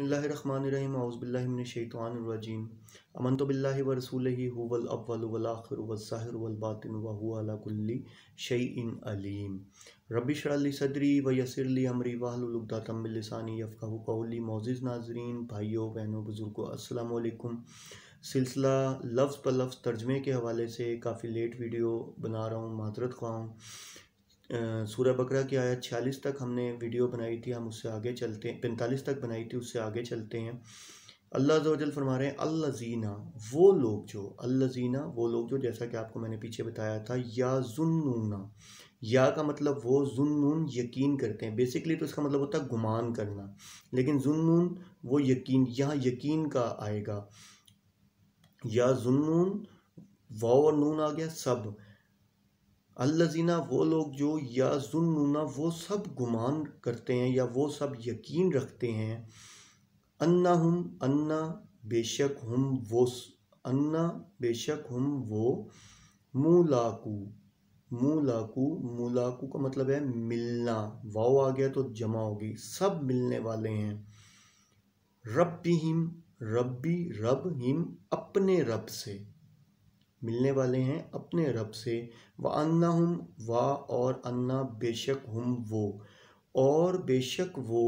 बसमीम अमन तो बिल्ल व रसूल ही हुवल अव्वल वलाखर वसाहिर वलबातिन व शई इन अलीम रबी शरली सदरी व यसरली अमरी वाहलुलदा तमिलसानी यफ़ाह कौली मोज़ नाजरीन भाइयों बहनों बुज़ुर्गों असलम सिलसिला लफ्ज़ पर लफ्ज़ तर्जमे के हवाले से काफ़ी लेट वीडियो बना रहा हूँ मातरत हूँ सूर्य बकरा की आयत छियालीस तक हमने वीडियो बनाई थी हम उससे आगे चलते हैं पैंतालीस तक बनाई थी उससे आगे चलते हैं अल्लाह जोजल फरमा रहे हैं अल्लाजीना वो लोग जो अल्लाजीना वो लोग जो जैसा कि आपको मैंने पीछे बताया था या जुनूना या का मतलब वो जुनून यकीन करते हैं बेसिकली तो इसका मतलब होता है गुमान करना लेकिन जुनून वो यकीन यहाँ यकीन का आएगा या जुनून वाओ और नून आ गया सब अल्लाजीना वो लोग जो या जुन्नुना वो सब गुमान करते हैं या वो सब यकीन रखते हैं अन्ना हम अन्ना बेशक हम वो अन्ना बेशक हम वो मुलाकू मुलाकू मुलाकू का मतलब है मिलना वाओ आ गया तो जमा होगी सब मिलने वाले हैं रब्बी हिम रब्बी रब हिम अपने रब से मिलने वाले हैं अपने रब से व अन्ना हम वाह और अन्ना बेशक हम वो और बेशक वो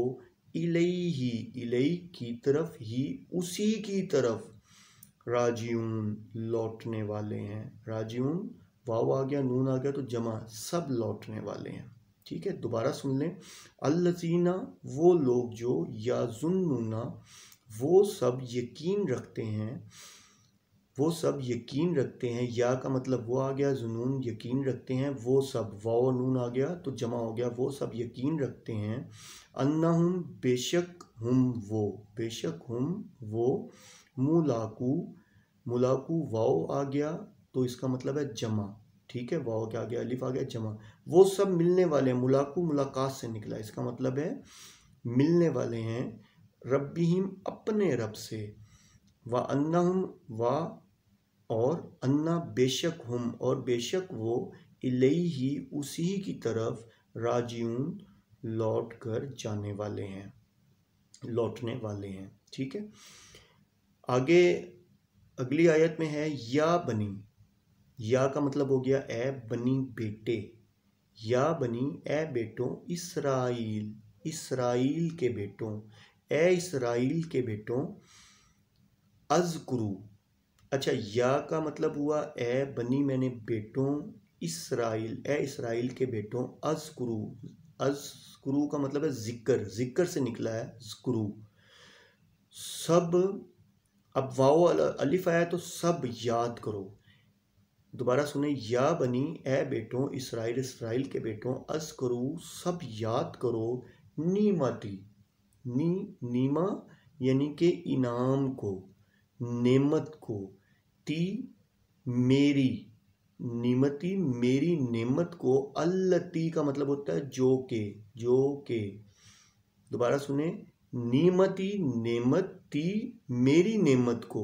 इलई ही इलई की तरफ ही उसी की तरफ राजीून लौटने वाले हैं राजीून वाव आ गया नून आ गया तो जमा सब लौटने वाले हैं ठीक है दोबारा सुन लें अल्लसीना वो लोग जो या जुन्नुना वो सब यकीन रखते हैं वो सब यकीन रखते हैं या का मतलब वो आ गया जुनून यकीन रखते हैं वो सब वाओ नून आ गया तो जमा हो गया वो सब यकीन रखते हैं अन्ना हम बेशक हम वो बेशक हम वो मुलाकू मुलाकू वाओ आ गया तो इसका मतलब है जमा ठीक है वाओ क्या आ गया अलिफ आ गया जमा वो सब मिलने वाले हैं मुलाकू मुलाकात से निकला इसका मतलब है मिलने वाले हैं रब अपने रब से व अन्ना हम व और अन्ना बेशक हम और बेशक वो इलेही ही उसी की तरफ राजयून लौट कर जाने वाले हैं लौटने वाले हैं ठीक है आगे अगली आयत में है या बनी या का मतलब हो गया ए बनी बेटे या बनी ए बेटों इसराइल इसराइल के बेटों ए इसराइल के बेटों गुरु अच्छा या का मतलब हुआ ए बनी मैंने बेटों इसराइल ए इसराइल के बेटों अजक्रू अजक्रू का मतलब है जिक्र जिक्र से निकला है स्क्रू सब अब वाओ अलिफ आया तो सब याद करो दोबारा सुने या बनी ए बेटों इसराइल इसराइल के बेटों अस करो सब याद करो नीमती नी नीमा यानी के इनाम को नेमत को ती मेरी निमति मेरी नेमत को अल्लती का मतलब होता है जो के जो के दोबारा सुने नीमति नेमत ती मेरी नेमत को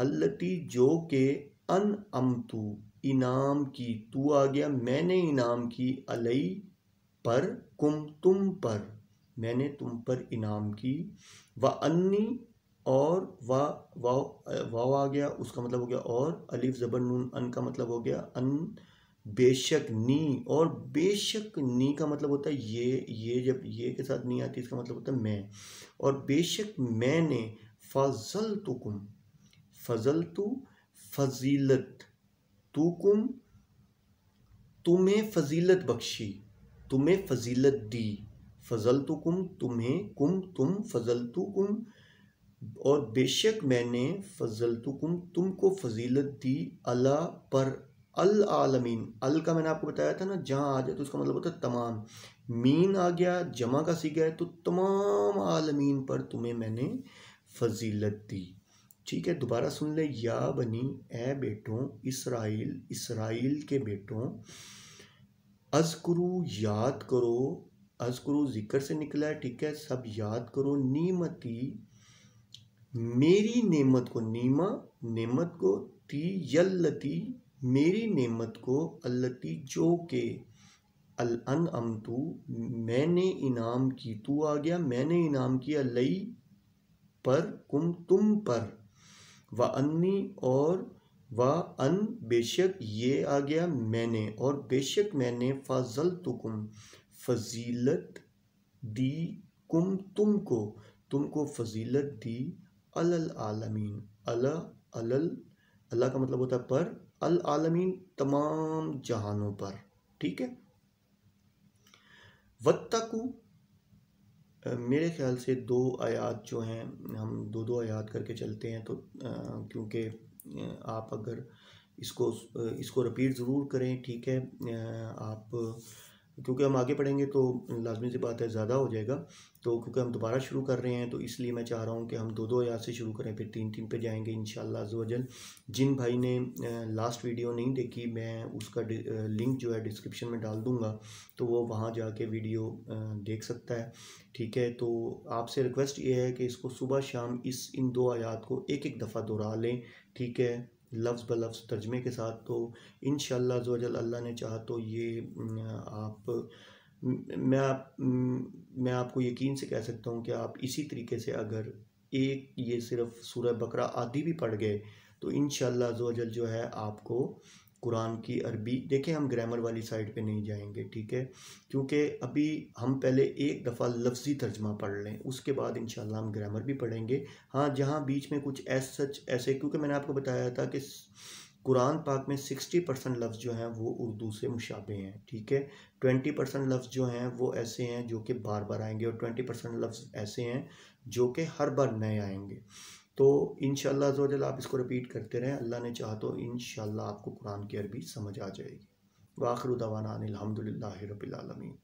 अल्लती जो के अन अमतु इनाम की तू आ गया मैंने इनाम की अलई पर कुम तुम पर मैंने तुम पर इनाम की व अन्नी और वा वाव वाव आ गया उसका मतलब हो गया और अलीफ ज़बर नून अन का मतलब हो गया अन बेशक नी और बेशक नी का मतलब होता है ये ये जब ये के साथ नी आती इसका मतलब होता है मैं और बेशक मैंने फजल तुकुम फजल तु फजीलत तुकुम तुम्हें फजीलत बख्शी तुम्हें फजीलत दी फजल तुकुम तुम्हें कुम तुम फजल तुकुम और बेशक मैंने फजल फजलतुकुम तुमको फजीलत दी अला पर अल आलमीन अल का मैंने आपको बताया था ना जहाँ आ जाए तो उसका मतलब होता है तमाम मीन आ गया जमा का सीखा है तो तमाम आलमीन पर तुम्हें मैंने फजीलत दी ठीक है दोबारा सुन ले या बनी ए बेटों इसराइल इसराइल के बेटों अजकरू याद करो अजकरू जिक्र से निकला है ठीक है सब याद करो नीमती मेरी नेमत को नीमा नेमत को ती यल्लती मेरी नेमत को अल्लती जो के अल अन तू मैंने इनाम की तू आ गया मैंने इनाम किया लई पर कुम तुम पर व अन्नी और व अन बेशक ये आ गया मैंने और बेशक मैंने फाजल तुकुम फजीलत दी कुम तुमको तुमको फजीलत दी अल आलमीन अला अल अल्लाह का मतलब होता है पर अल आलमीन तमाम जहानों पर ठीक है वत्तकू मेरे ख्याल से दो आयात जो हैं हम दो दो आयात करके चलते हैं तो क्योंकि आप अगर इसको इसको रिपीट ज़रूर करें ठीक है आप क्योंकि हम आगे पढ़ेंगे तो लाजमी सी बात है ज़्यादा हो जाएगा तो क्योंकि हम दोबारा शुरू कर रहे हैं तो इसलिए मैं चाह रहा हूँ कि हम दो दो आयात से शुरू करें फिर तीन तीन पे जाएंगे इन शजल जिन भाई ने लास्ट वीडियो नहीं देखी मैं उसका लिंक जो है डिस्क्रिप्शन में डाल दूँगा तो वो वहाँ जाके वीडियो देख सकता है ठीक है तो आपसे रिक्वेस्ट ये है कि इसको सुबह शाम इस इन दो आयात को एक एक दफ़ा दोहरा लें ठीक है लफ्ज़ ब लफ्ज़ तर्जमे के साथ तो इन शजल अल्लाह ने चाहा तो ये आप मैं आप मैं आपको यकीन से कह सकता हूँ कि आप इसी तरीके से अगर एक ये सिर्फ सूर्य बकरा आदि भी पढ़ गए तो इन शजल जो है आपको कुरान की अरबी देखें हम ग्रामर वाली साइड पे नहीं जाएंगे ठीक है क्योंकि अभी हम पहले एक दफ़ा लफ्ज़ी तर्जमा पढ़ लें उसके बाद इन हम ग्रामर भी पढ़ेंगे हाँ जहाँ बीच में कुछ एस सच ऐसे क्योंकि मैंने आपको बताया था कि कुरान पाक में सिक्सटी परसेंट लफ्ज़ जो हैं वो उर्दू से मुशाबे हैं ठीक है ट्वेंटी परसेंट लफ्ज़ जो हैं वो ऐसे हैं जो कि बार बार आएंगे और ट्वेंटी परसेंट लफ्ज़ ऐसे हैं जो कि हर बार नए आएंगे तो इन शजल आप इसको रिपीट करते रहें अल्लाह ने चाह तो इन शाला आपको कुरान की अरबी समझ आ जाएगी वाखरुदवाना अलहमदिल्ला रबीआलमी